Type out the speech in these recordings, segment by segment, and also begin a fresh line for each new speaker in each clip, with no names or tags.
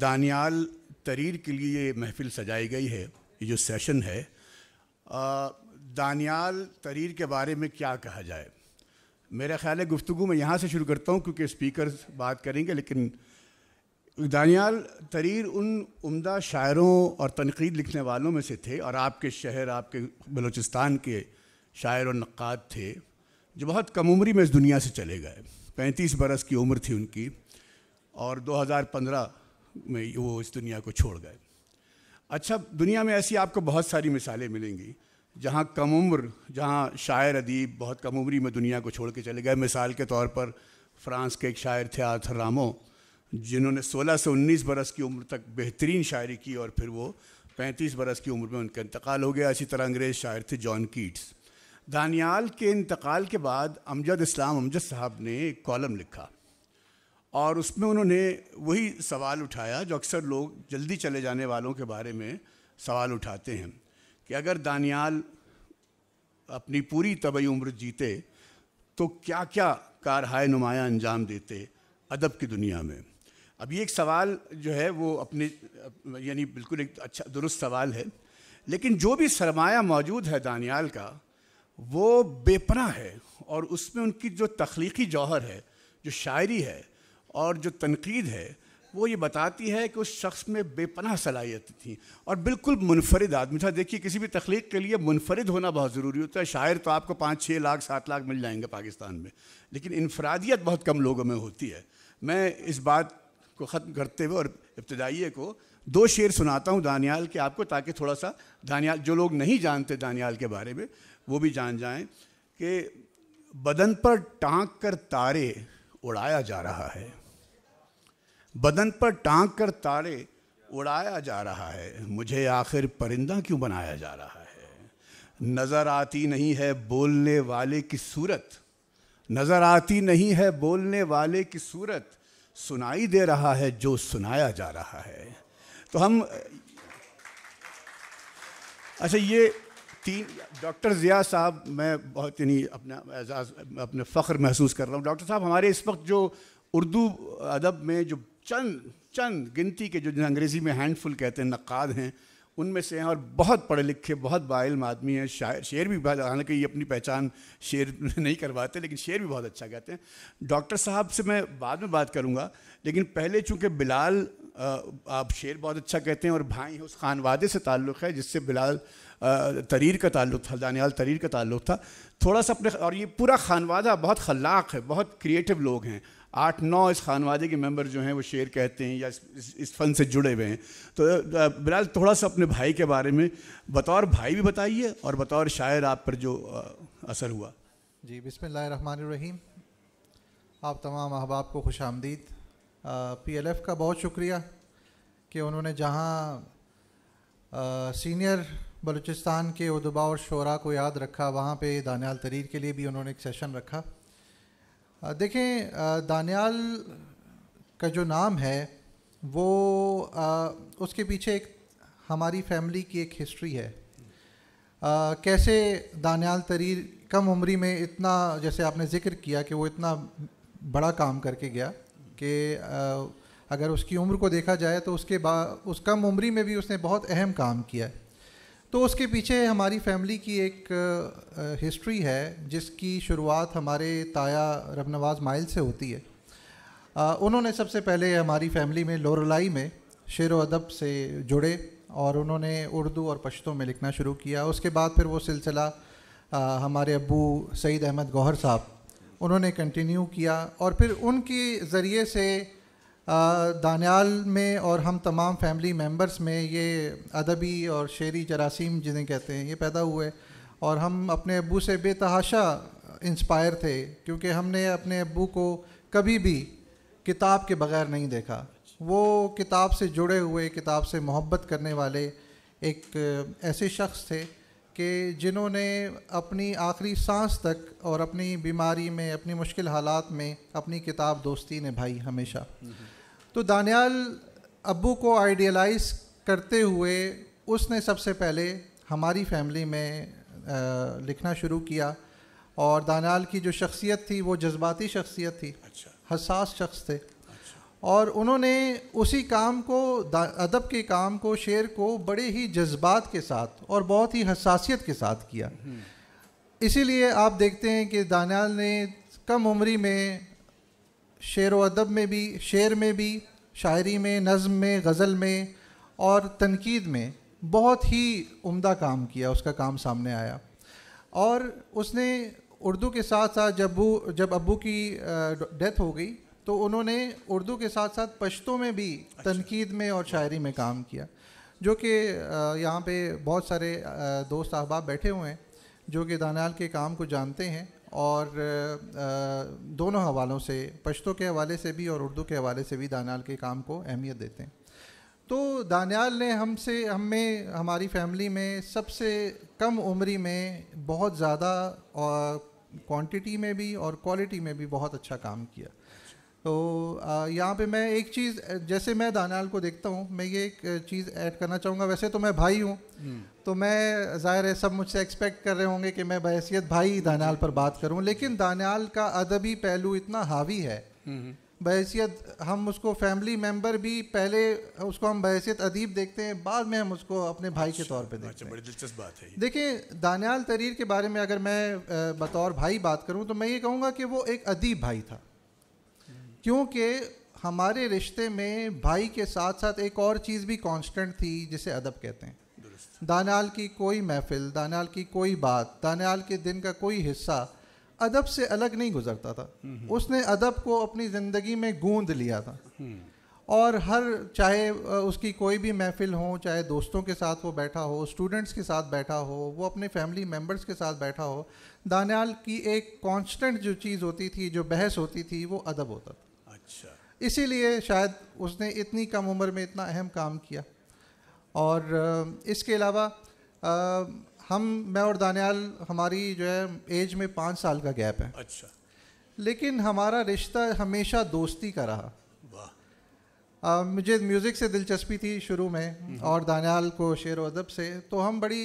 दानियाल तरीर के लिए ये महफिल सजाई गई है ये जो सेशन है दानियाल तरीर के बारे में क्या कहा जाए मेरा ख्याल है गुफ्तु मैं यहाँ से शुरू करता हूँ क्योंकि स्पीकर बात करेंगे लेकिन दानियाल तरीर उन उम्दा शायरों और तनकीद लिखने वालों में से थे और आपके शहर आपके बलूचिस्तान के शायर और नक़ाद थे जो बहुत कम उम्री में इस दुनिया से चले गए पैंतीस बरस की उम्र थी उनकी और 2015 में वो इस दुनिया को छोड़ गए अच्छा दुनिया में ऐसी आपको बहुत सारी मिसालें मिलेंगी जहाँ कम उम्र जहाँ शायर अदीब बहुत कम उम्री में दुनिया को छोड़ के चले गए मिसाल के तौर पर फ्रांस के एक शायर थे आर्थर रामो जिन्होंने 16 से 19 बरस की उम्र तक बेहतरीन शायरी की और फिर वो 35 बरस की उम्र में उनका इंतकाल हो गया इसी तरह अंग्रेज़ शायर थे जॉन कीट्स दानियाल के इंतकाल के बाद अमजद इस्लाम अमजद साहब ने एक कॉलम लिखा और उसमें उन्होंने वही सवाल उठाया जो अक्सर लोग जल्दी चले जाने वालों के बारे में सवाल उठाते हैं कि अगर दानियाल अपनी पूरी तबई उम्र जीते तो क्या क्या कारहाय नुमाया अंजाम देते अदब की दुनिया में अब ये एक सवाल जो है वो अपने यानी बिल्कुल एक अच्छा दुरुस्त सवाल है लेकिन जो भी सरमाया मौजूद है दानियाल का वो बेपना है और उसमें उनकी जो तख्लीकी जौहर है जो शायरी है और जो तनकीद है वो ये बताती है कि उस शख्स में बेपनाह सलाहियत थी और बिल्कुल मुनफरद आदमी था देखिए किसी भी तख्लीक के लिए मुनफरद होना बहुत ज़रूरी होता है शायर तो आपको पाँच छः लाख सात लाख मिल जाएंगे पाकिस्तान में लेकिन इनफरादियत बहुत कम लोगों में होती है मैं इस बात को ख़त्म करते हुए और इब्तदाइए को दो शेर सुनाता हूँ दानियाल के आपको ताकि थोड़ा सा दानियाल जो लोग नहीं जानते दानियाल के बारे में वो भी जान जाएँ कि बदन पर टाँग कर तारे उड़ाया जा रहा है बदन पर टांग कर तारे उड़ाया जा रहा है मुझे आखिर परिंदा क्यों बनाया जा रहा है नज़र आती नहीं है बोलने वाले की सूरत नज़र आती नहीं है बोलने वाले की सूरत सुनाई दे रहा है जो सुनाया जा रहा है तो हम अच्छा ये तीन डॉक्टर ज़िया साहब मैं बहुत यानी अपना एजाज अपने फ़ख्र महसूस कर रहा हूँ डॉक्टर साहब हमारे इस वक्त जो उर्दू अदब में जो चंद चंद गिनती के जो अंग्रेज़ी में हैंडफुल कहते हैं नक़ाद हैं उनमें से हैं और बहुत पढ़े लिखे बहुत बाइल्म आदमी हैं शायर शेर भी हालांकि ये अपनी पहचान शेर नहीं करवाते लेकिन शेर भी बहुत अच्छा कहते हैं डॉक्टर साहब से मैं बाद में बात करूँगा लेकिन पहले चूँकि बिलाल आप शेर बहुत अच्छा कहते हैं और भाई उस खानवादे से ताल्लुक़ है जिससे बिलाल तरीर का ताल्लुक था दानियाल तरीर का ताल्लुक था थोड़ा सा अपने और ये पूरा खानवादा बहुत खलाक है बहुत क्रिएटिव लोग हैं आठ नौ इस वादे के मेंबर जो हैं वो शेर कहते हैं या इस, इस फन से जुड़े हुए हैं तो बिलाल थोड़ा सा अपने भाई के बारे में बतौर भाई भी बताइए और बतौर शायर आप पर जो असर हुआ
जी रहीम आप तमाम अहबाब को खुश आमदीद पी एल एफ़ का बहुत शुक्रिया कि उन्होंने जहाँ सीनियर बलूचिस्तान के उदबा और शोरा को याद रखा वहाँ पर दानियाल तरीर के लिए भी उन्होंने एक सेशन रखा देखें दानियाल का जो नाम है वो उसके पीछे एक हमारी फैमिली की एक हिस्ट्री है आ, कैसे दानियाल तरीर कम उम्री में इतना जैसे आपने ज़िक्र किया कि वो इतना बड़ा काम करके गया कि अगर उसकी उम्र को देखा जाए तो उसके बाद उस कम उम्री में भी उसने बहुत अहम काम किया है तो उसके पीछे हमारी फैमिली की एक हिस्ट्री है जिसकी शुरुआत हमारे ताया रबनवाज माइल से होती है आ, उन्होंने सबसे पहले हमारी फैमिली में लोरलाई में शेर व अदब से जुड़े और उन्होंने उर्दू और पश्तों में लिखना शुरू किया उसके बाद फिर वो सिलसिला हमारे अबू सईद अहमद गौहर साहब उन्होंने कंटिन्यू किया और फिर उनके ज़रिए से दानियाल में और हम तमाम फैमिली मेम्बर्स में ये अदबी और शेरी जरासीम जिन्हें कहते हैं ये पैदा हुए और हम अपने अबू से बेतहाशा इंस्पायर थे क्योंकि हमने अपने अबू को कभी भी किताब के बगैर नहीं देखा वो किताब से जुड़े हुए किताब से मोहब्बत करने वाले एक ऐसे शख्स थे कि जिन्होंने अपनी आखिरी सांस तक और अपनी बीमारी में अपनी मुश्किल हालात में अपनी किताब दोस्ती निभाई हमेशा तो दानियाल अबू को आइडियलाइज करते हुए उसने सबसे पहले हमारी फैमिली में आ, लिखना शुरू किया और दानियाल की जो शख्सियत थी वो जज्बाती शख्सियत थी अच्छा। हसास शख्स थे अच्छा। और उन्होंने उसी काम को अदब के काम को शेर को बड़े ही जज्बात के साथ और बहुत ही हसासियत के साथ किया हम्म। इसीलिए आप देखते हैं कि दानियाल ने कम उम्री में शेर व अदब में भी शेर में भी शायरी में नज़म में गज़ल में और तनकीद में बहुत ही उम्दा काम किया उसका काम सामने आया और उसने उर्दू के साथ साथ जब वो जब अबू की डेथ हो गई तो उन्होंने उर्दू के साथ साथ पश्तों में भी अच्छा। तनकीद में और शायरी में काम किया जो कि यहाँ पे बहुत सारे दोस्त अहबाब बैठे हुए हैं जो कि दानाल के काम को जानते हैं और दोनों हवालों से पश्तों के हवाले से भी और उर्दू के हवाले से भी दानियाल के काम को अहमियत देते हैं तो दानियाल ने हमसे हमें हमारी फैमिली में सबसे कम उम्री में बहुत ज़्यादा क्वांटिटी में भी और क्वालिटी में भी बहुत अच्छा काम किया तो यहाँ पे मैं एक चीज़ जैसे मैं दानियाल को देखता हूँ मैं ये एक चीज़ ऐड करना चाहूँगा वैसे तो मैं भाई हूँ हम्म। तो मैं ज़ाहिर है सब मुझसे एक्सपेक्ट कर रहे होंगे कि मैं बहसीत भाई दानियाल पर बात करूँ लेकिन दानियाल का अदबी पहलू इतना हावी है हम्म, हम्म। बहसीत हम उसको फैमिली मेम्बर भी पहले उसको हम बहसीत अदीब देखते हैं बाद में हम उसको अपने भाई के तौर पे अच्छा, देखते हैं बड़ी दिलचस्प बात है देखिए दानियाल तरीर के बारे में अगर मैं बतौर भाई बात करूँ तो मैं ये कहूँगा कि वो एक अदीब भाई था क्योंकि हमारे रिश्ते में भाई के साथ साथ एक और चीज़ भी कांस्टेंट थी जिसे अदब कहते हैं दानियाल की कोई महफिल दानियाल की कोई बात दानियाल के दिन का कोई हिस्सा अदब से अलग नहीं गुजरता था हम्म, हम्म। उसने अदब को अपनी ज़िंदगी में गूंद लिया था हम्म। और हर चाहे उसकी कोई भी महफिल हो चाहे दोस्तों के साथ वो बैठा हो स्टूडेंट्स के साथ बैठा हो वो अपने फैमिली मेम्बर्स के साथ बैठा हो दानियाल की एक कांस्टेंट जो चीज़ होती थी जो बहस होती थी वो अदब होता था अच्छा इसीलिए शायद उसने इतनी कम उम्र में इतना अहम काम किया और इसके अलावा हम मैं और दानियाल हमारी जो है एज में पाँच साल का गैप है अच्छा लेकिन हमारा रिश्ता हमेशा दोस्ती का रहा मुझे म्यूज़िक से दिलचस्पी थी शुरू में हम्म। और दानियाल को शेर अदब से तो हम बड़ी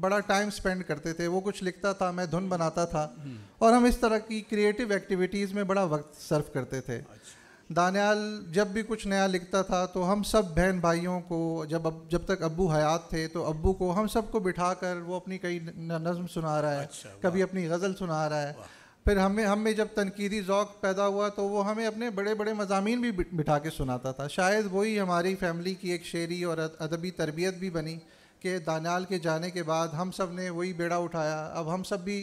बड़ा टाइम स्पेंड करते थे वो कुछ लिखता था मैं धुन बनाता था हम्म। और हम इस तरह की क्रिएटिव एक्टिविटीज़ में बड़ा वक्त सर्व करते थे अच्छा। दानियाल जब भी कुछ नया लिखता था तो हम सब बहन भाइयों को जब अब जब तक अब्बू हयात थे तो अब्बू को हम सबको बिठा कर वो अपनी कई नज़म सुना रहा है अच्छा, कभी अपनी गज़ल सुना रहा है फिर हमें हम में जब तनकीदी ओक़ पैदा हुआ तो वो हमें अपने बड़े बड़े मजामी भी बिठा के सुनाता था शायद वही हमारी फैमिली की एक शेरी और अदबी तरबियत भी बनी कि दानियाल के जाने के बाद हम सब ने वही बेड़ा उठाया अब हम सब भी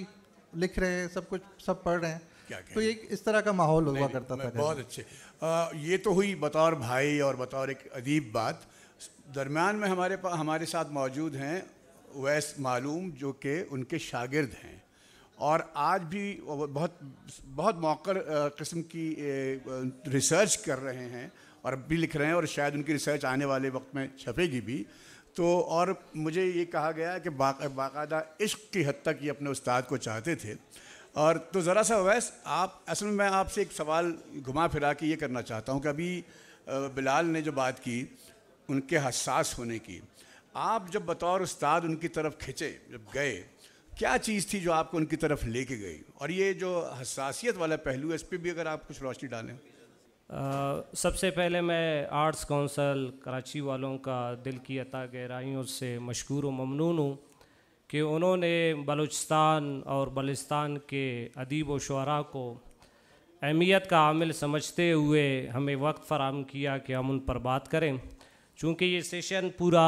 लिख रहे हैं सब कुछ सब पढ़ रहे हैं तो एक इस तरह का माहौल हुआ
करता था बहुत अच्छे आ, ये तो हुई बतौर भाई और बतौर एक अदीब बात दरमियान में हमारे हमारे साथ मौजूद हैं वैस मालूम जो कि उनके शागिर्द हैं और आज भी बहुत बहुत मौकर किस्म की रिसर्च कर रहे हैं और अब भी लिख रहे हैं और शायद उनकी रिसर्च आने वाले वक्त में छपेगी भी तो और मुझे ये कहा गया कि बाकायदा इश्क की हद तक ये अपने उस्ताद को चाहते थे और तो ज़रा सा अवैस आप असल में मैं आपसे एक सवाल घुमा फिरा के ये करना चाहता हूँ कि अभी बिलाल ने जो बात की उनके हसास होने की आप जब बतौर उस्ताद उनकी तरफ खिंचे जब गए क्या चीज़ थी जो आपको उनकी तरफ लेके गई और ये जो हसासीत वाला पहलू है इस पर भी अगर आप कुछ रोशनी डालें
आ, सबसे पहले मैं आर्ट्स काउंसिल कराची वालों का दिल की अता गहराइयों से मशहूर व ममनून हूँ कि उन्होंने बलूचिस्तान और बलिस्तान के अदीब व शुरा को अहमियत का आमिल समझते हुए हमें वक्त फराम किया कि हम उन पर बात करें चूँकि ये सेशन पूरा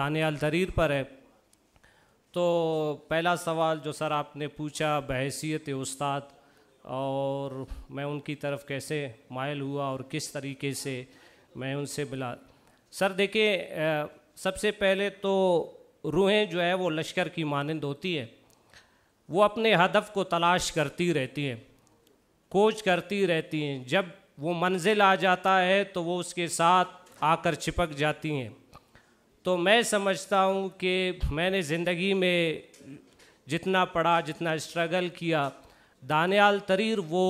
दानियाल तरीर पर है तो पहला सवाल जो सर आपने पूछा बहसीत उस्ताद और मैं उनकी तरफ कैसे मायल हुआ और किस तरीके से मैं उनसे मिला सर देखिए सबसे पहले तो रूहें जो है वो लश्कर की मानंद होती है वो अपने हदफ को तलाश करती रहती हैं कोच करती रहती हैं जब वो मंजिल आ जाता है तो वो उसके साथ आकर चिपक जाती हैं तो मैं समझता हूँ कि मैंने ज़िंदगी में जितना पढ़ा जितना स्ट्रगल किया दानियाल तरीर वो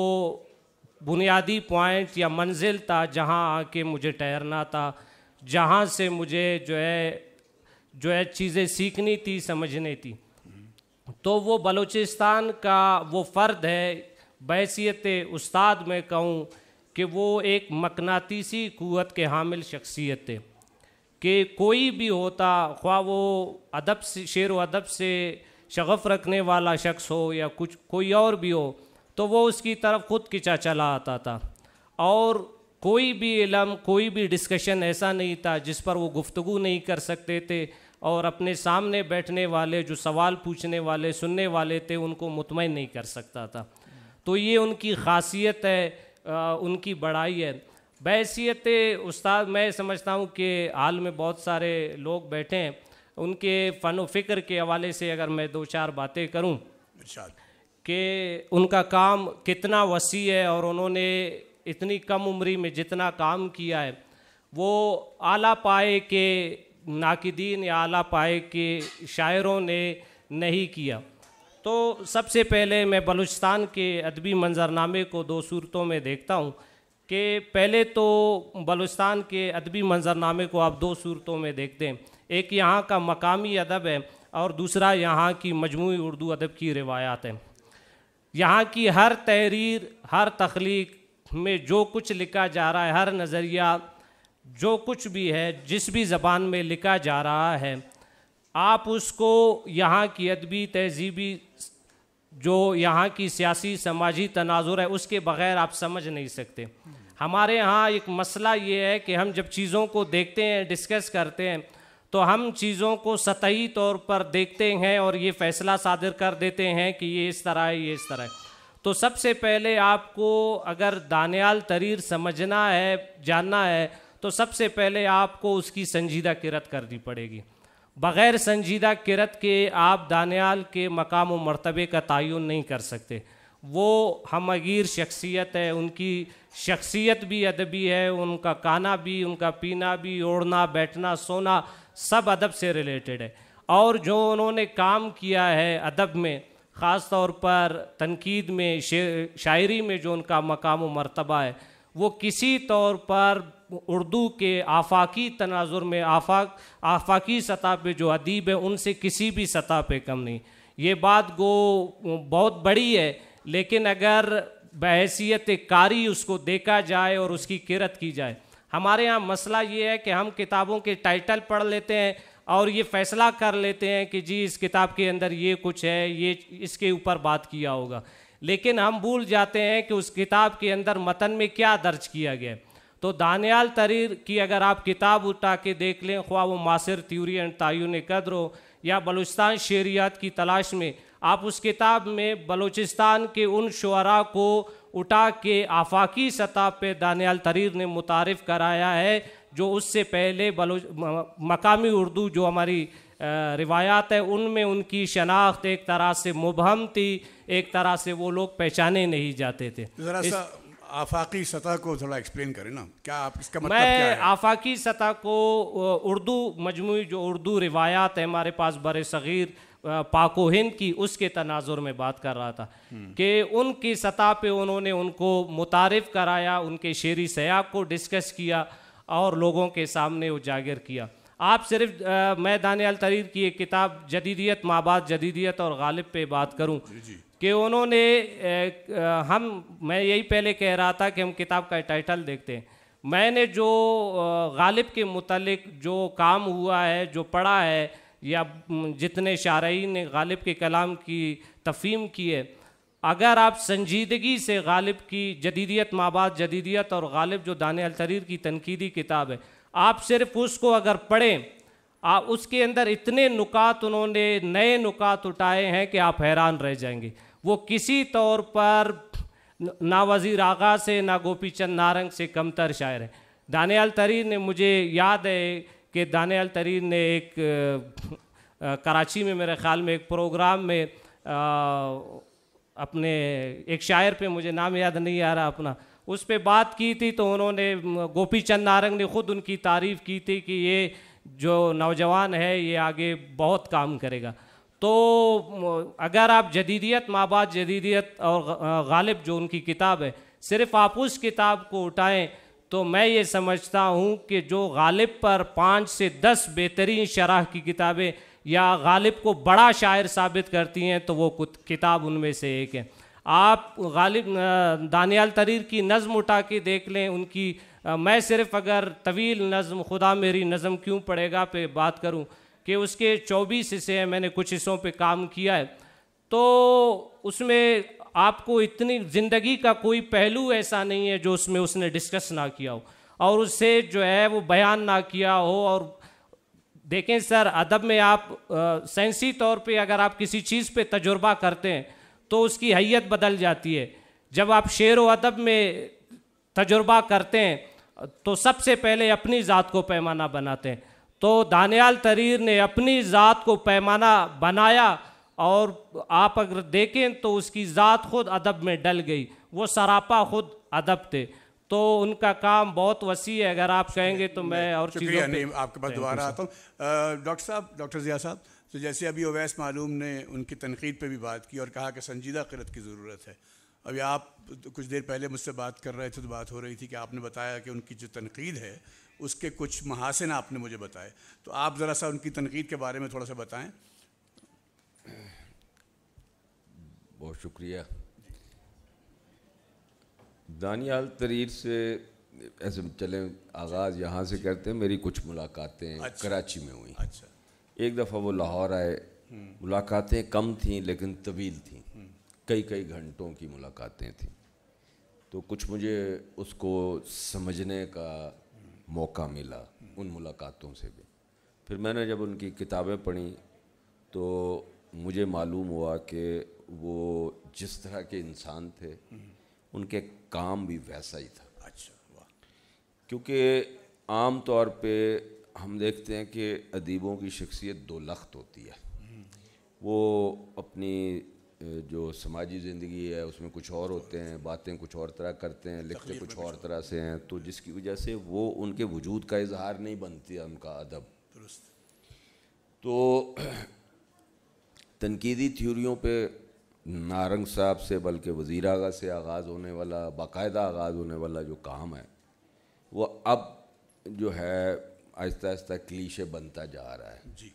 बुनियादी पॉइंट या मंजिल था जहाँ आके मुझे ठहरना था जहाँ से मुझे जो है जो है चीज़ें सीखनी थी समझनी थी तो वो बलूचिस्तान का वो फ़र्द है बैसीत उस्ताद में कहूँ कि वो एक मकनातीसी क़ुत के हामिल शख्सियत थे कि कोई भी होता ख्वा वो अदब से शेर व अदब से शगफ़ रखने वाला शख्स हो या कुछ कोई और भी हो तो वो उसकी तरफ ख़ुद खिंचा चला आता था और कोई भी इलम कोई भी डिस्कशन ऐसा नहीं था जिस पर वो गुफ्तु नहीं कर सकते थे और अपने सामने बैठने वाले जो सवाल पूछने वाले सुनने वाले थे उनको मुतमिन नहीं कर सकता था तो ये उनकी खासियत है आ, उनकी बड़ाई है बहसीत उस्ताद मैं समझता हूँ कि हाल में बहुत सारे लोग बैठे हैं उनके फ़न फ़िक्र के हवाले से अगर मैं दो चार बातें करूँ कि उनका काम कितना वसी है और उन्होंने इतनी कम उम्री में जितना काम किया है वो आला पाए के नाकदीन या आला पाए के शायरों ने नहीं किया तो सबसे पहले मैं बलूचिस्तान के अदबी मंजरनामे को दो सूरतों में देखता हूँ कि पहले तो बलुस्तान के अदबी मंजरनामे को आप दो सूरतों में देखते हैं एक यहाँ का मकामी अदब है और दूसरा यहाँ की मजमू उर्दू अदब की रिवायात है यहाँ की हर तहरीर हर तख्लीक में जो कुछ लिखा जा रहा है हर नज़रिया जो कुछ भी है जिस भी ज़बान में लिखा जा रहा है आप उसको यहाँ की अदबी तहजीबी जो यहाँ की सियासी समाजी तनाजुर है उसके बगैर आप समझ नहीं सकते हमारे यहाँ एक मसला ये है कि हम जब चीज़ों को देखते हैं डिस्कस करते हैं तो हम चीज़ों को सतही तौर पर देखते हैं और ये फैसला सादर कर देते हैं कि ये इस तरह है ये इस तरह है तो सबसे पहले आपको अगर दानियाल तरीर समझना है जानना है तो सबसे पहले आपको उसकी संजीदा किरत करनी पड़ेगी बग़ैर संजीदा किरत के आप दानियाल के मकाम व मरतबे का तयन नहीं कर सकते वो हमगीर शख्सियत है उनकी शख्सियत भी अदबी है उनका खाना भी उनका पीना भी ओढ़ना बैठना सोना सब अदब से रिलेटेड है और जो उन्होंने काम किया है अदब में ख़ास तौर पर तनकीद में शायरी में जो उनका मकाम व मरतबा है वो किसी तौर पर उर्दू के आफाकी तनाजुर में आफाक आफाकी सतह पे जो अदीब है उनसे किसी भी सतह पे कम नहीं ये बात गो बहुत बड़ी है लेकिन अगर बहसीत कारी उसको देखा जाए और उसकी किरत की जाए हमारे यहाँ मसला ये है कि हम किताबों के टाइटल पढ़ लेते हैं और ये फैसला कर लेते हैं कि जी इस किताब के अंदर ये कुछ है ये इसके ऊपर बात किया होगा लेकिन हम भूल जाते हैं कि उस किताब के अंदर मतन में क्या दर्ज किया गया है तो दानियाल तरीर की अगर आप किताब उठा के देख लें ख्वा वो मासिर त्यूरी एंड तयन कदर हो या बलूचिस्तान शेरियात की तलाश में आप उस किताब में बलूचिस्तान के उन शुरा को उठा के आफाकी सतह पर दानियाल तरीर ने मुतारफ़ कराया है जो उससे पहले बलो मकामी उर्दू जो हमारी रिवायात है उनमें उनकी शनाख्त एक तरह से मुबहम थी एक तरह से वो लोग पहचाने नहीं जाते थे ज़रा
सा आफाकी सतह को थोड़ा एक्सप्लेन करें ना क्या आप इसका मतलब मैं क्या है?
आफाकी सतह को उर्दू मजमू जो उर्दू रिवायात है हमारे पास बर सग़ीर पाको हिंद की उसके तनाजुर में बात कर रहा था हम्म। कि उनकी सतह पे उन्होंने उनको मुतारफ़ कराया उनके शेरी सयाब को डिस्कस किया और लोगों के सामने उजागर किया आप सिर्फ मैं दानियाल तरीर की एक किताब जदीदियत माबाद जदीदियत और गालिब पे बात करूं कि उन्होंने हम मैं यही पहले कह रहा था कि हम किताब का टाइटल देखते हैं मैंने जो गालिब के मुतलक जो काम हुआ है जो पढ़ा है या जितने शारई ने गालिब के कलाम की तफहीम की है अगर आप संजीदगी से गालिब की जदीदियत माबाद जदीदियत और गालिब जो दान तरीर की तनकीदी किताब है आप सिर्फ उसको अगर पढ़ें आ, उसके अंदर इतने नुकात उन्होंने नए नुकात उठाए हैं कि आप हैरान रह जाएंगे वो किसी तौर पर ना वज़ीर आगा से ना गोपी चंद नारंग से कमतर शायर है दानियाल तरीन ने मुझे याद है कि दानियाल तरीन ने एक कराची में मेरे ख़्याल में एक प्रोग्राम में आ, अपने एक शायर पे मुझे नाम याद नहीं आ रहा अपना उस पर बात की थी तो उन्होंने गोपी चंद नारंग ने ख़ुद उनकी तारीफ़ की थी कि ये जो नौजवान है ये आगे बहुत काम करेगा तो अगर आप जदीदियत माँ बाप जदीदियत और गालिब जो उनकी किताब है सिर्फ आप उस किताब को उठाएं तो मैं ये समझता हूँ कि जो गालिब पर पाँच से दस बेहतरीन शराह की किताबें या गालिब को बड़ा शायर साबित करती हैं तो वो किताब उनमें से एक है आप गालिब दानियाल तरीर की नज़म उठा के देख लें उनकी मैं सिर्फ अगर तवील नज़म खुदा मेरी नज़म क्यों पड़ेगा पे बात करूं कि उसके 24 हिस्से हैं मैंने कुछ हिस्सों पे काम किया है तो उसमें आपको इतनी ज़िंदगी का कोई पहलू ऐसा नहीं है जो उसमें उसने डिस्कस ना किया हो और उससे जो है वो बयान ना किया हो और देखें सर अदब में आप सेंसी तौर पे अगर आप किसी चीज़ पे तजुर्बा करते हैं तो उसकी हैयत बदल जाती है जब आप शेर व अदब में तजुर्बा करते हैं तो सबसे पहले अपनी ज़ात को पैमाना बनाते हैं तो दानियाल तरीर ने अपनी ज़ात को पैमाना बनाया और आप अगर देखें तो उसकी ज़ात खुद अदब में डल गई वो सरापा खुद अदब थे तो उनका काम बहुत वसी है अगर आप कहेंगे तो मैं और चीज़ों पे आपके पास दोबारा आता
हूँ डॉक्टर साहब डॉक्टर जिया साहब तो जैसे अभी अवैस मालूम ने उनकी तनकीद पर भी बात की और कहा कि संजीदा क़िरत की ज़रूरत है अभी आप तो कुछ देर पहले मुझसे बात कर रहे थे तो बात हो रही थी कि आपने बताया कि उनकी जो तनकीद है उसके कुछ महासिन आपने मुझे बताए तो आप ज़रा सा उनकी तनकीद के बारे में थोड़ा सा बताएं
बहुत शुक्रिया दानियाल तरीर से ऐसे चलें आगाज़ यहाँ से करते हैं मेरी कुछ मुलाकातें अच्छा, कराची में हुई अच्छा एक दफ़ा वो लाहौर आए मुलाकातें कम थीं लेकिन तवील थीं कई कई घंटों की मुलाकातें थीं तो कुछ मुझे उसको समझने का मौका मिला उन मुलाकातों से भी फिर मैंने जब उनकी किताबें पढ़ी तो मुझे मालूम हुआ कि वो जिस तरह के इंसान थे उनके काम भी वैसा ही था अच्छा क्योंकि आम तौर पे हम देखते हैं कि अदीबों की शख्सियत दो लख्त होती है वो अपनी जो समाजी ज़िंदगी है उसमें कुछ और होते हैं बातें कुछ और तरह करते हैं लिखते कुछ और तरह से हैं तो जिसकी वजह से वो उनके वजूद का इजहार नहीं बनती है उनका अदब तो तनकीदी थ्योरियों पे नारंग साहब से बल्कि वज़ी अगर से आगाज़ होने वाला बाकायदा आगाज़ होने वाला जो काम है वह अब जो है आहिस्ता आहिस्ता क्लीशे बनता जा रहा है जी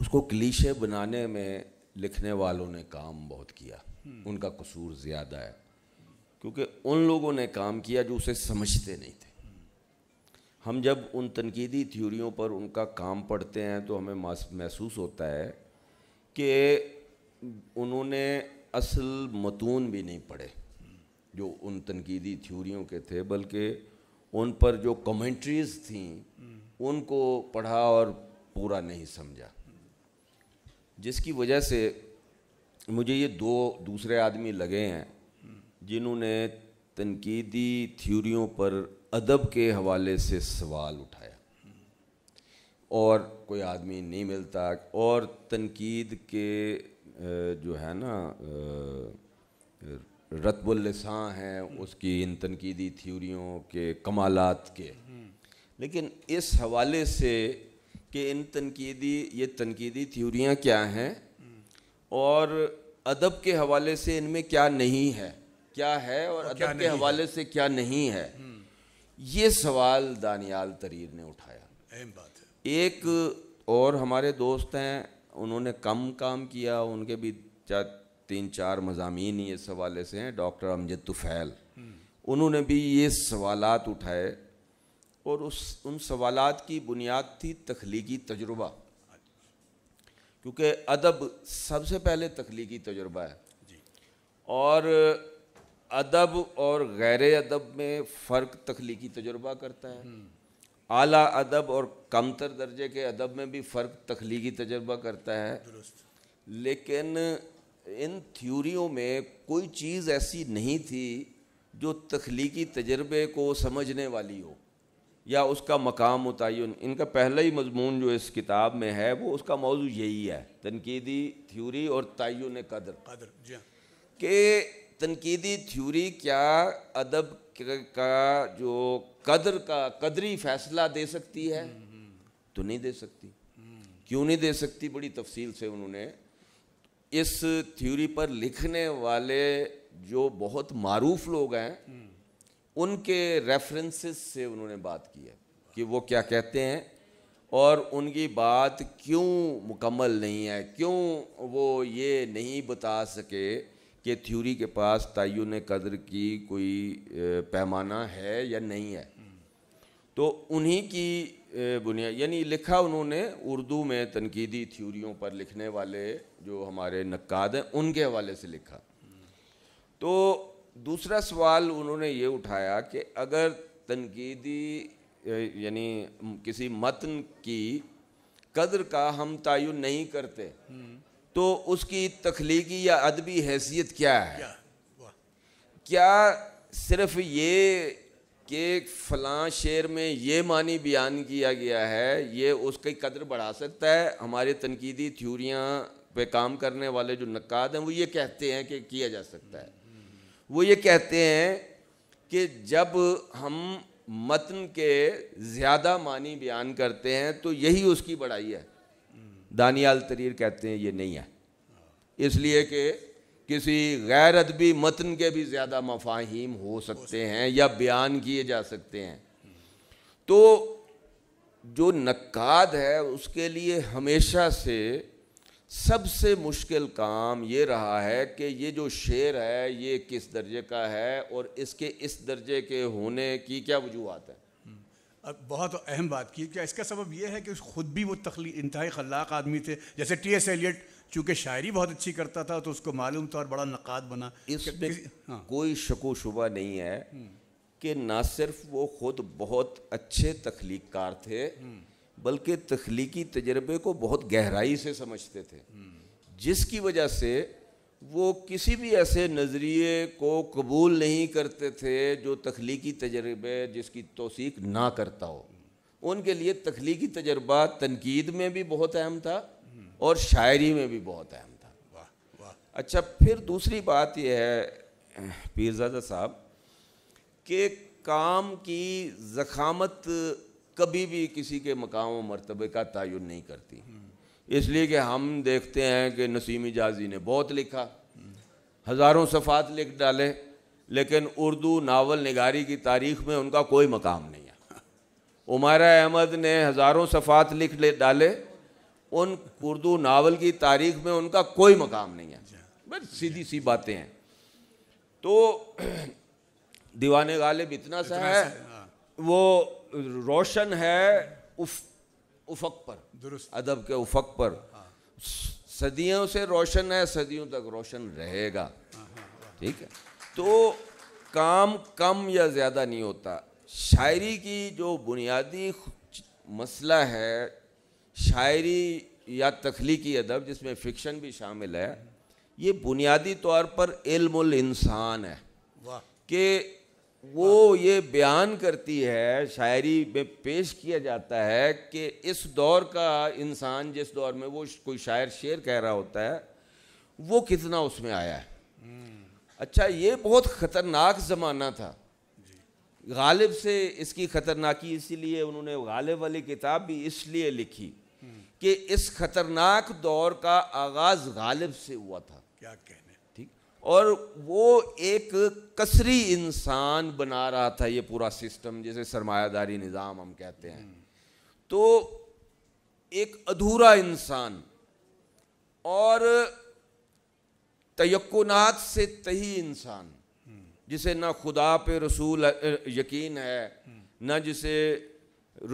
उसको क्लीशे बनाने में लिखने वालों ने काम बहुत किया हम्म। उनका कसूर ज़्यादा है क्योंकि उन लोगों ने काम किया जो उसे समझते नहीं थे हम जब उन तनकीदी थ्योरियों पर उनका काम पढ़ते हैं तो हमें महसूस होता है कि उन्होंने असल मतून भी नहीं पढ़े जो उन तनकीदी थ्योरियों के थे बल्कि उन पर जो कमेंट्रीज थी उनको पढ़ा और पूरा नहीं समझा जिसकी वजह से मुझे ये दो दूसरे आदमी लगे हैं जिन्होंने तनकीदी थ्योरियों पर अदब के हवाले से सवाल उठाया और कोई आदमी नहीं मिलता और तनकीद के जो है ना रतबुलसाँ हैं उसकी इन तनकीदी थ्यूरियों के कमालत के लेकिन इस हवाले से कि इन तनकीदी ये तनकीदी थ्यूरियाँ क्या हैं और अदब के हवाले से इनमें क्या नहीं है क्या है और, और अदब के हवाले से क्या नहीं है ये सवाल दानियाल तरीर ने उठाया अहम बात है एक और हमारे दोस्त हैं उन्होंने कम काम किया उनके भी तीन चार मजामी ही इस हवाले से हैं डॉक्टर अमजद तुफैल उन्होंने भी ये सवालत उठाए और उस उन सवालत की बुनियाद थी तख्लीकी तजुर्बा क्योंकि अदब सबसे पहले तख्लीकी तजुर्बा है और अदब और गैर अदब में फ़र्क तख्लीकी तजुर्बा करता है हम्म। आला अदब और कमतर दर्जे के अदब में भी फ़र्क तख्लीकी तजुर्बा करता है लेकिन इन थ्योरियों में कोई चीज़ ऐसी नहीं थी जो तख्लीकी तजर्बे को समझने वाली हो या उसका मकाम मुतन इनका पहला ही मजमून जो इस किताब में है वो उसका मौजू यही है तनकीदी थ्योरी और तयन कदर कदर हाँ। के तनकीदी थ्योरी क्या अदब का जो कदर का कदरी फैसला दे सकती है हम्म, हम्म। तो नहीं दे सकती क्यों नहीं दे सकती बड़ी तफसील से उन्होंने इस थ्योरी पर लिखने वाले जो बहुत मारूफ लोग हैं उनके रेफरेंसेस से उन्होंने बात की है कि वो क्या कहते हैं और उनकी बात क्यों मुकम्मल नहीं है क्यों वो ये नहीं बता सके कि थ्योरी के पास तयन कदर की कोई पैमाना है या नहीं है तो उन्हीं की बुनियाद यानी लिखा उन्होंने उर्दू में तनकीदी थ्योरियों पर लिखने वाले जो हमारे नक्काद हैं उनके हवाले से लिखा तो दूसरा सवाल उन्होंने ये उठाया कि अगर तनकीदी यानी किसी मतन की कदर का हम तयन नहीं करते तो उसकी तख्लीकी या अदबी हैसियत क्या है क्या सिर्फ ये कि फलां शेर में ये मानी बयान किया गया है ये उसकी कदर बढ़ा सकता है हमारे तनकीदी थ्यूरियाँ पे काम करने वाले जो नक्काद हैं वो ये कहते हैं कि किया जा सकता है वो ये कहते हैं कि जब हम मतन के ज़्यादा मानी बयान करते हैं तो यही उसकी बढ़ाई है दानियाल तरीर कहते हैं ये नहीं है इसलिए कि किसी गैर अदबी मतन के भी ज़्यादा मफाहिम हो सकते हैं या बयान किए जा सकते हैं तो जो नक्काद है उसके लिए हमेशा से सबसे मुश्किल काम ये रहा है कि ये जो शेर है ये किस दर्जे का है और इसके इस दर्जे के होने की क्या वजूहत है
हम्म। अब बहुत अहम बात की क्या इसका सबब यह है कि खुद भी वो तखली इंतहाई खलाक आदमी थे जैसे टी एस एलियट चूँकि शायरी बहुत अच्छी करता था तो उसको मालूम था और बड़ा नक़ाद बना इसमें
हाँ। कोई शको शुबा नहीं है कि ना सिर्फ वो खुद बहुत अच्छे तख्लीकार थे बल्कि तख्लीकी तजर्बे को बहुत गहराई से समझते थे जिसकी वजह से वो किसी भी ऐसे नज़रिए को कबूल नहीं करते थे जो तख्लीकी तजर्बे जिसकी तोसीक ना करता हो उनके लिए तख्लीकी तजर्बा तनकीद में भी बहुत अहम था और शायरी में भी बहुत अहम था वाह वाह अच्छा फिर दूसरी बात यह है पीरजादा साहब कि काम की ज़खामत कभी भी किसी के मकाम और मरतबे का तयन नहीं करती इसलिए कि हम देखते हैं कि नसीम जाजी ने बहुत लिखा हज़ारों सफ़ात लिख डाले लेकिन उर्दू नावल निगारी की तारीख में उनका कोई मकाम नहीं है उमारा अहमद ने हज़ारों सफ़ात लिख ले डाले उन उर्दू नावल की तारीख में उनका कोई मकाम नहीं है बस सीधी सी बातें हैं तो दीवाने गालिब इतना सा है हाँ। वो रोशन है उफ, उफक पर अदब के उफक पर हाँ। सदियों से रोशन है सदियों तक रोशन रहेगा हाँ, ठीक है तो काम कम या ज़्यादा नहीं होता शायरी की जो बुनियादी मसला है शायरी या तख्लीकी अदब जिसमें फ़िक्शन भी शामिल है ये बुनियादी तौर पर इल्मुल इंसान है कि वो हाँ। ये बयान करती है शायरी में पेश किया जाता है कि इस दौर का इंसान जिस दौर में वो कोई शायर शेर कह रहा होता है वो कितना उसमें आया है हम्म। अच्छा ये बहुत ख़तरनाक ज़माना था गालिब से इसकी ख़तरनाकी इसीलिए उन्होंने गालिब वाली किताब भी इसलिए लिखी कि इस खतरनाक दौर का आगाज गालिब से हुआ था क्या कहने ठीक और वो एक कसरी इंसान बना रहा था ये पूरा सिस्टम जैसे सरमायादारी निज़ाम हम कहते हैं तो एक अधूरा इंसान और तयकुनात से तही इंसान जिसे ना खुदा पे रसूल यकीन है ना जिसे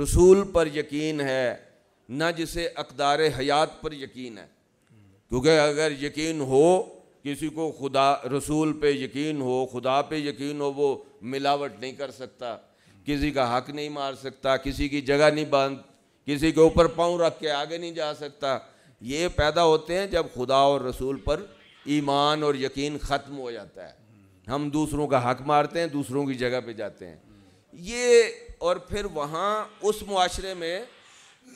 रसूल पर यकीन है ना जिसे अकदार हयात पर यकीन है क्योंकि अगर यकीन हो किसी को खुदा रसूल पे यकीन हो खुदा पे यकीन हो वो मिलावट नहीं कर सकता किसी का हक नहीं मार सकता किसी की जगह नहीं बांध किसी के ऊपर पाँव रख के आगे नहीं जा सकता ये पैदा होते हैं जब खुदा और रसूल पर ईमान और यकीन ख़त्म हो जाता है हम दूसरों का हक मारते हैं दूसरों की जगह पे जाते हैं ये और फिर वहाँ उस माशरे में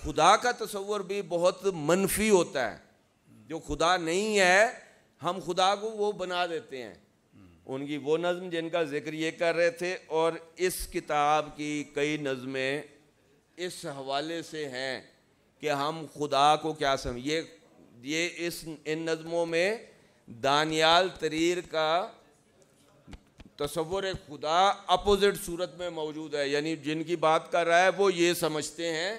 खुदा का तस्वर भी बहुत मनफी होता है जो खुदा नहीं है हम खुदा को वो बना देते हैं उनकी वो नज़म जिनका जिक्र ये कर रहे थे और इस किताब की कई नज़में इस हवाले से हैं कि हम खुदा को क्या समझ ये इस इन नज़मों में दानियाल तरीर का तस्वुर खुदा अपोज़िट सूरत में मौजूद है यानी जिनकी बात कर रहा है वो ये समझते हैं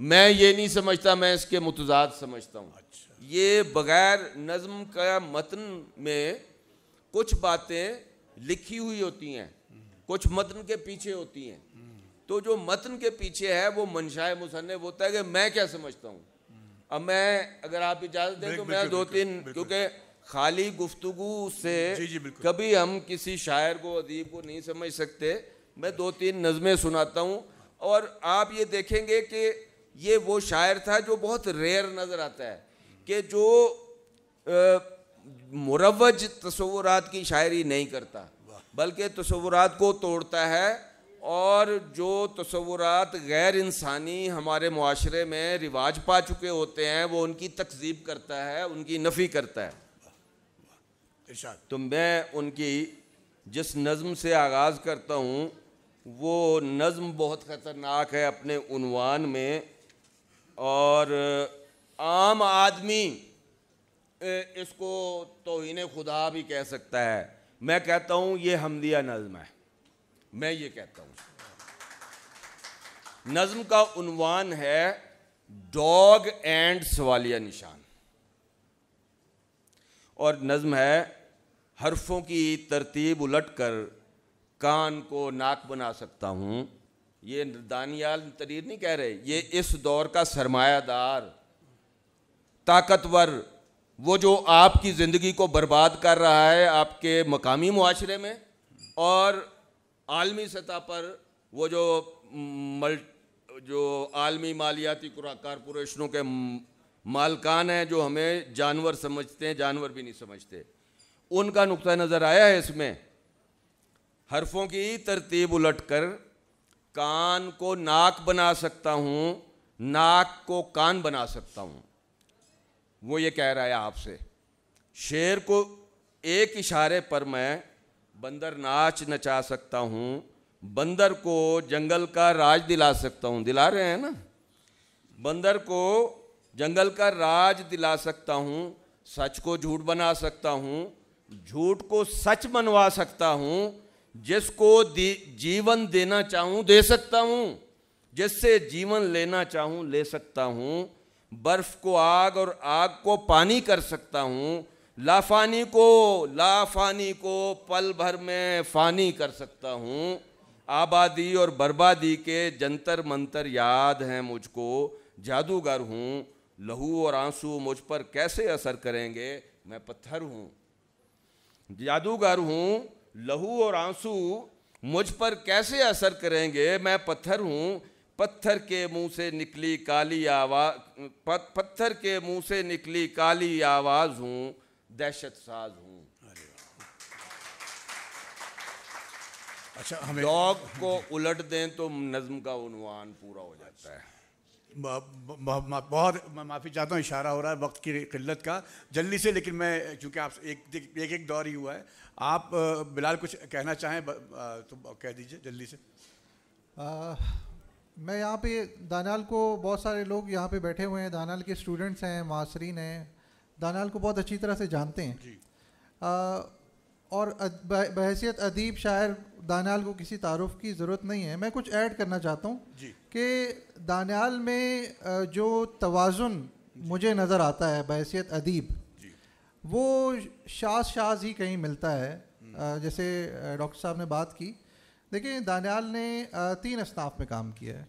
मैं ये नहीं समझता मैं इसके मुतजाद समझता हूँ अच्छा। ये बगैर नज्म का मतन में कुछ बातें लिखी हुई होती हैं कुछ मतन के पीछे होती हैं तो जो मतन के पीछे है वो मनशाए मुसनफ़ होता है कि मैं क्या समझता हूँ अब मैं अगर आप इजाज़त दें तो मैं दो तीन क्योंकि खाली गुफ्तगु से जी जी कभी हम किसी शायर को अदीब को नहीं समझ सकते मैं दो तीन नज़में सुनाता हूँ और आप ये देखेंगे कि ये वो शायर था जो बहुत रेयर नज़र आता है कि जो मुरवज तस्वुरात की शायरी नहीं करता बल्कि तस्वुरात को तोड़ता है और जो तस्वुरात गैर इंसानी हमारे माशरे में रिवाज पा चुके होते हैं वो उनकी तकजीब करता है उनकी नफ़ी करता
है
तो मैं उनकी जिस नज़म से आगाज़ करता हूँ वो नज़म बहुत ख़तरनाक है अपने उनवान में और आम आदमी इसको तोहन खुदा भी कह सकता है मैं कहता हूँ ये हमदिया नज़म है मैं ये कहता हूँ नज़म का उनवान है डॉग एंड सवालिया निशान और नज़म है हरफों की तरतीब उलट कर कान को नाक बना सकता हूँ ये दानियाल तरीर नहीं कह रहे ये इस दौर का सरमायादार ताकतवर वो जो आपकी ज़िंदगी को बर्बाद कर रहा है आपके मकामी माशरे में और आलमी सतह पर वो जो मल जो आलमी मालियाती कारपोरेशनों के मालकान हैं जो हमें जानवर समझते हैं जानवर भी नहीं समझते उनका नुक़ नज़र आया है इसमें हरफों की तरतीब उलट कर कान को नाक बना सकता हूं नाक को कान बना सकता हूं वो ये कह रहा है आपसे शेर को एक इशारे पर मैं बंदर नाच नचा सकता हूँ बंदर को जंगल का राज दिला सकता हूँ दिला रहे हैं ना बंदर को जंगल का राज दिला सकता हूँ सच को झूठ बना सकता हूँ झूठ को सच बनवा सकता हूँ जिसको दे, जीवन देना चाहूँ दे सकता हूँ जिससे जीवन लेना चाहूँ ले सकता हूँ बर्फ को आग और आग को पानी कर सकता हूं लाफानी को लाफानी को पल भर में फानी कर सकता हूँ आबादी और बर्बादी के जंतर मंतर याद हैं मुझको जादूगर हूँ लहू और आंसू मुझ पर कैसे असर करेंगे मैं पत्थर हूँ जादूगर हूँ लहू और आंसू मुझ पर कैसे असर करेंगे मैं पत्थर हूँ पत्थर के मुंह से निकली काली आवाज़ पत्थर के मुंह से निकली काली आवाज़ हूँ दहशत साज हूँ अच्छा हमें डॉग को उलट दें तो नज्म का उनवान पूरा हो जाता है
बहुत मैं माफ़ी चाहता हूँ इशारा हो रहा है वक्त की किल्लत का जल्दी से लेकिन मैं चूंकि आप एक एक, एक दौर ही हुआ है आप बिलाल कुछ कहना चाहें तो कह दीजिए जल्दी से
आ, मैं यहाँ पे दानाल को बहुत सारे लोग यहाँ पे बैठे हुए हैं दानाल के स्टूडेंट्स हैं मासरीन हैं दानाल को बहुत अच्छी तरह से जानते हैं जी। आ, और बहसीत अदीब शायर दानाल को किसी तारुफ की ज़रूरत नहीं है मैं कुछ ऐड करना चाहता हूँ कि दानाल में जो तोज़ुन मुझे नज़र आता है बहसीत अदीब वो शाज शाज ही कहीं मिलता है हम्म। जैसे डॉक्टर साहब ने बात की देखिए दानियाल ने तीन अस्नाफ में काम किया है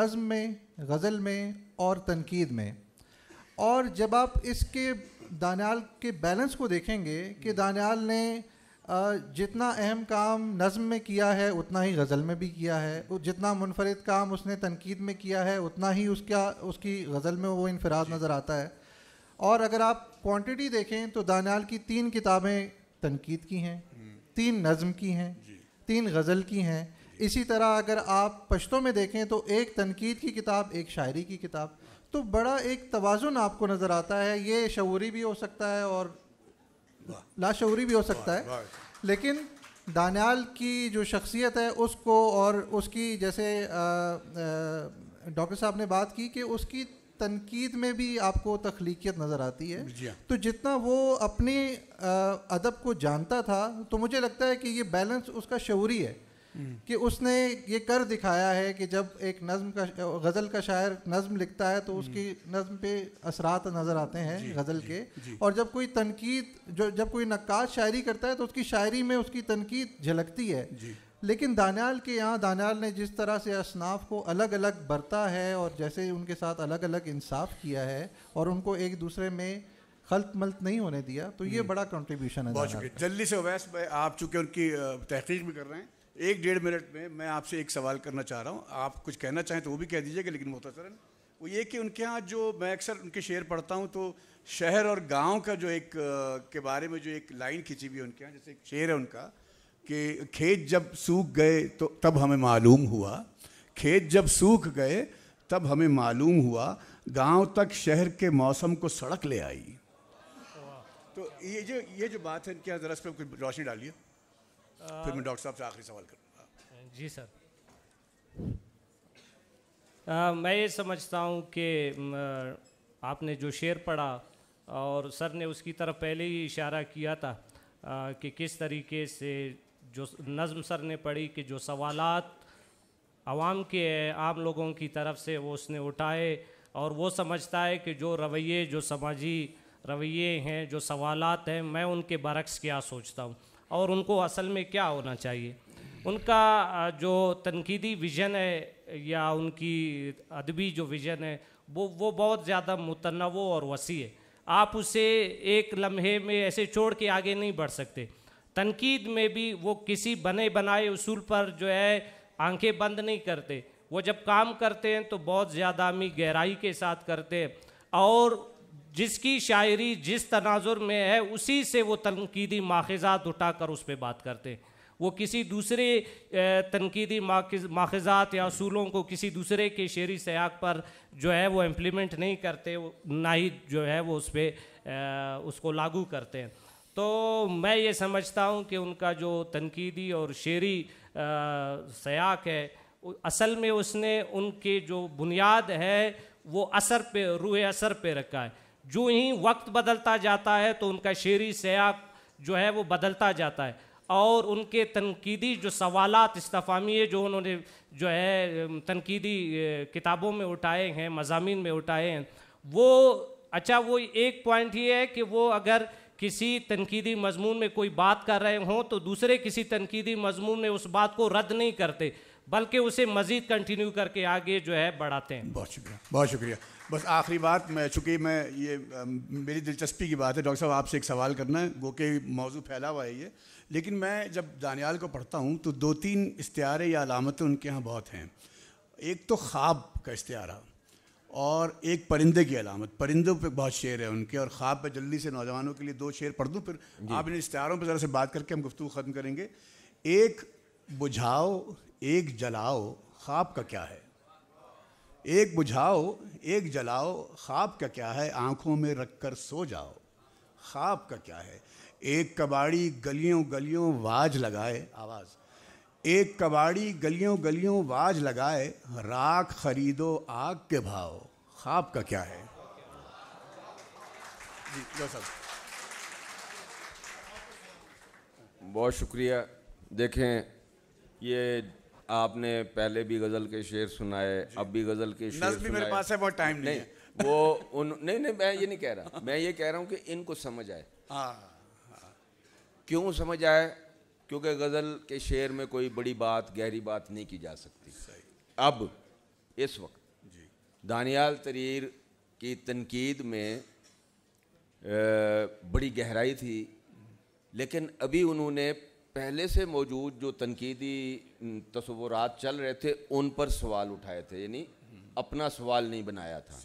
नज़म में गज़ल में और तनकीद में और जब आप इसके दानियाल के बैलेंस को देखेंगे कि हम्म। दानियाल ने जितना अहम काम नज़म में किया है उतना ही गज़ल में भी किया है जितना मुनफरद काम उसने तनकीद में किया है उतना ही उसका उसकी गज़ल में वो इनफराद नज़र आता है और अगर आप क्वांटिटी देखें तो दानियाल की तीन किताबें तनकीद की हैं तीन नज़म की हैं तीन गज़ल की हैं इसी तरह अगर आप पश्तों में देखें तो एक तनकीद की किताब एक शायरी की किताब तो बड़ा एक तोज़ुन आपको नज़र आता है ये शौरी भी हो सकता है और लाशूरी भी हो सकता है लेकिन दानियाल की जो शख्सियत है उसको और उसकी जैसे डॉक्टर साहब ने बात की कि उसकी तनकीद में भी आपको तखलीकियत नज़र आती है हाँ। तो जितना वो अपने अदब को जानता था तो मुझे लगता है कि ये बैलेंस उसका शौरी है हम्म। कि उसने ये कर दिखाया है कि जब एक नज़म का गज़ल का शायर नज़म लिखता है तो उसकी हम्म। नज़म पे असरात नज़र आते हैं गज़ल के जी, और जब कोई तनकीद जो जब कोई नक्काश शायरी करता है तो उसकी शायरी में उसकी तनकीद झलकती है लेकिन दानियाल के यहाँ दानियाल ने जिस तरह से असनाफ को अलग अलग बरता है और जैसे उनके साथ अलग अलग इंसाफ किया है और उनको एक दूसरे में खल्त मल्त नहीं होने दिया तो ये बड़ा कंट्रीब्यूशन है बहुत शुक्रिया
जल्दी से मैं आप चूँकि उनकी तहकीक भी कर रहे हैं एक डेढ़ मिनट में मैं आपसे एक सवाल करना चाह रहा हूँ आप कुछ कहना चाहें तो वो भी कह दीजिएगा लेकिन मुख्तसरन वो ये कि उनके यहाँ जो मैं अक्सर उनके शेर पढ़ता हूँ तो शहर और गांव का जो एक के बारे में जो एक लाइन खींची हुई है उनके यहाँ जैसे एक शेर है उनका कि खेत जब सूख गए तो तब हमें मालूम हुआ खेत जब सूख गए तब हमें मालूम हुआ गांव तक शहर के मौसम को सड़क ले आई तो ये जो ये जो बात है क्या जरा कुछ रोशनी डालिए फिर मैं डॉक्टर साहब से आखिरी सवाल
करूँगा जी सर आ, मैं ये समझता हूँ कि आपने जो शेर पढ़ा और सर ने उसकी तरफ पहले ही इशारा किया था आ, कि किस तरीके से जो नज़म सर ने पढ़ी कि जो सवालात आवाम के आम लोगों की तरफ से वो उसने उठाए और वो समझता है कि जो रवैये जो समाजी रवैये हैं जो सवालात हैं मैं उनके बरक्स क्या सोचता हूँ और उनको असल में क्या होना चाहिए उनका जो तनकीदी विजन है या उनकी अदबी जो विजन है वो वो बहुत ज़्यादा मुतनव और वसी है आप उसे एक लम्हे में ऐसे छोड़ के आगे नहीं बढ़ सकते तनकीद में भी वो किसी बने बनाए उसूल पर जो है आंखें बंद नहीं करते वो जब काम करते हैं तो बहुत ज़्यादा आमी गहराई के साथ करते हैं और जिसकी शायरी जिस तनाजुर में है उसी से वो तनकीदी माखज़ात उठाकर उस पर बात करते हैं वो किसी दूसरे तनकीदी माखज़ात या असूलों को किसी दूसरे के शेरी सयाक पर जो है वो इम्प्लीमेंट नहीं करते ना ही जो है वो उस पर उसको लागू करते हैं तो मैं ये समझता हूँ कि उनका जो तनकीदी और शेरी सयाक है असल में उसने उनके जो बुनियाद है वो असर पे रूह असर पे रखा है जो ही वक्त बदलता जाता है तो उनका शेरी सयाक जो है वो बदलता जाता है और उनके तनकीदी जो सवालत इस्तफामी जो उन्होंने जो है तनकीदी किताबों में उठाए हैं मजामी में उठाए हैं वो अच्छा वो एक पॉइंट ये है कि वो अगर किसी तनकीदी मजमून में कोई बात कर रहे हों तो दूसरे किसी तनकीदी मजमून में उस बात को रद्द नहीं करते बल्कि उसे मज़ीद कंटिन्यू करके आगे जो है बढ़ाते हैं बहुत शुक्रिया
बहुत शुक्रिया बस आखिरी बात मैं चूँकि मैं ये मेरी दिलचस्पी की बात है डॉक्टर साहब आपसे एक सवाल करना है वो कि मौजू फैला हुआ है ये लेकिन मैं जब दानियाल को पढ़ता हूँ तो दो तीन इस्तारे या अलामतें उनके यहाँ बहुत हैं एक तो ख्वाब का इस्तारा और एक परिंदे की अलामत परिंदों पे बहुत शेर है उनके और ख्वाब पे जल्दी से नौजवानों के लिए दो शेर पढ़ दूँ फिर आप इन इश्तारों पर ज़रा से बात करके हम गुफ्तु ख़त्म करेंगे एक बुझाओ एक जलाओ ख्वाब का क्या है एक बुझाओ एक जलाओ ख्वाब का क्या है आँखों में रख कर सो जाओ ख्वाब का क्या है एक कबाड़ी गलियों गलियों वाज लगाए आवाज़ एक कबाड़ी गलियों गलियों वाज लगाए राख खरीदो
आग के भाव खाब का क्या है जी जो बहुत शुक्रिया देखें ये आपने पहले भी गज़ल के शेर सुनाए अब भी गज़ल के शेर भी मेरे पास है बहुत टाइम नहीं, नहीं वो उन नहीं नहीं मैं ये नहीं कह रहा मैं ये कह रहा हूँ कि इनको समझ आए
हाँ, हाँ।
क्यों समझ आए क्योंकि गज़ल के शेर में कोई बड़ी बात गहरी बात नहीं की जा सकती अब इस वक्त दानियाल तरीर की तनकीद में बड़ी गहराई थी लेकिन अभी उन्होंने पहले से मौजूद जो तनकीदी तस्वुरात चल रहे थे उन पर सवाल उठाए थे यानी अपना सवाल नहीं बनाया था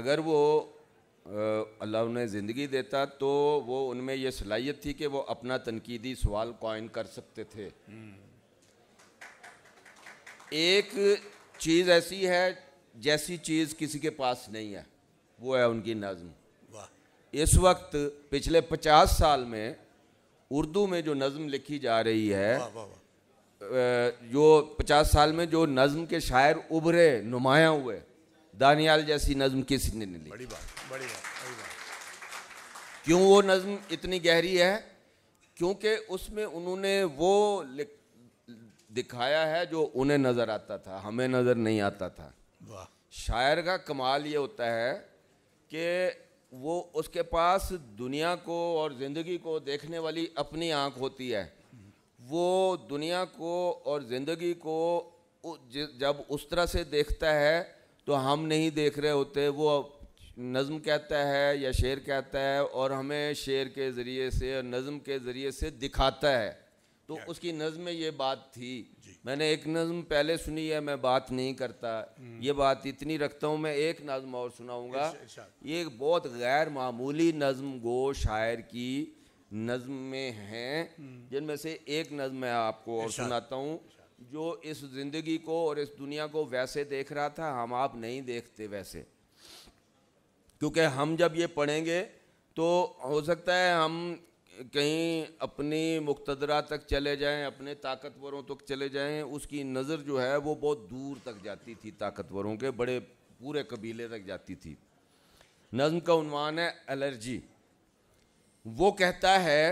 अगर वो अल्लाह उन्हें ज़िंदगी देता तो वो उनमें यह सलाहियत थी कि वो अपना तनकीदी सवाल कॉइन कर सकते थे एक चीज़ ऐसी है जैसी चीज़ किसी के पास नहीं है वो है उनकी नज़म इस वक्त पिछले पचास साल में उर्दू में जो नज़म लिखी जा रही है वा, वा, वा। जो पचास साल में जो नज़म के शायर उभरे नुमाया हुए दानियाल जैसी नज्म किसने नहीं ली बड़ी बात
बड़ी बात
क्यों वो नज्म इतनी गहरी है क्योंकि उसमें उन्होंने वो दिखाया है जो उन्हें नज़र आता था हमें नज़र नहीं आता था शायर का कमाल ये होता है कि वो उसके पास दुनिया को और ज़िंदगी को देखने वाली अपनी आँख होती है वो दुनिया को और ज़िंदगी को जब उस तरह से देखता है तो हम नहीं देख रहे होते वो नज़म कहता है या शेर कहता है और हमें शेर के ज़रिए से और नज़म के ज़रिए से दिखाता है तो उसकी नज़म में ये बात थी मैंने एक नज़म पहले सुनी है मैं बात नहीं करता hmm. ये बात इतनी रखता हूँ मैं एक नज़म और सुनाऊँगा ये एक बहुत गैर मामूली नज़म गो शायर की नज़म में हैं hmm. जिनमें से एक नज़म मैं आपको और सुनाता हूँ जो इस ज़िंदगी को और इस दुनिया को वैसे देख रहा था हम आप नहीं देखते वैसे क्योंकि हम जब ये पढ़ेंगे तो हो सकता है हम कहीं अपनी मुख्तरा तक चले जाएं अपने ताकतवरों तक चले जाएं उसकी नज़र जो है वो बहुत दूर तक जाती थी ताकतवरों के बड़े पूरे कबीले तक जाती थी नज्म का उनवान है एलर्जी वो कहता है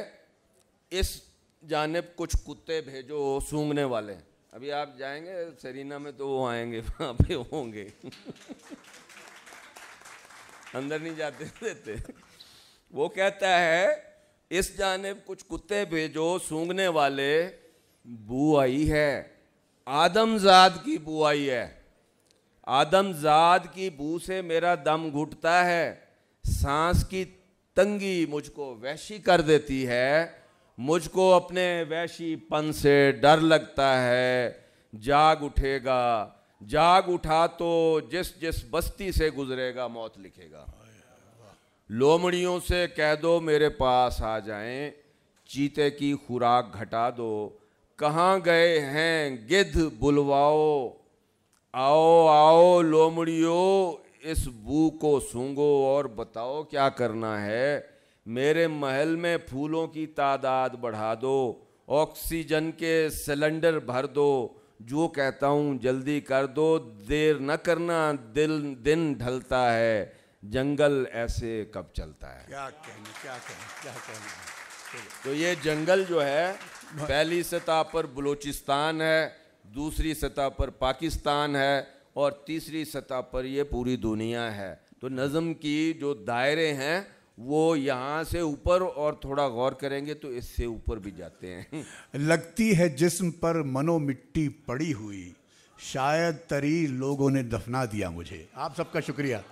इस जानब कुछ कुत्ते भेजो सूंघने वाले अभी आप जाएंगे सरीना में तो वो आएंगे वहाँ पे होंगे अंदर नहीं जाते देते वो कहता है इस जाने कुछ कुत्ते भेजो सूंघने वाले बू आई है आदमजाद की बू आई है आदमजाद की बू से मेरा दम घुटता है सांस की तंगी मुझको वैशी कर देती है मुझको अपने वैशीपन से डर लगता है जाग उठेगा जाग उठा तो जिस जिस बस्ती से गुजरेगा मौत लिखेगा लोमड़ियों से कह दो मेरे पास आ जाएं चीते की खुराक घटा दो कहाँ गए हैं गिद्ध बुलवाओ आओ आओ लोमड़ियों इस बू को सूंगो और बताओ क्या करना है मेरे महल में फूलों की तादाद बढ़ा दो ऑक्सीजन के सिलेंडर भर दो जो कहता हूँ जल्दी कर दो देर न करना दिल दिन ढलता है जंगल ऐसे कब चलता है क्या कहने
क्या कहने क्या कहने
तो ये जंगल जो है पहली सतह पर बलूचिस्तान है दूसरी सतह पर पाकिस्तान है और तीसरी सतह पर ये पूरी दुनिया है तो नज़म की जो दायरे हैं वो यहाँ से ऊपर और थोड़ा गौर करेंगे तो इससे ऊपर भी जाते हैं
लगती है जिस्म पर मनो मिट्टी पड़ी हुई शायद तरी लोगों ने दफना दिया मुझे आप सबका
शुक्रिया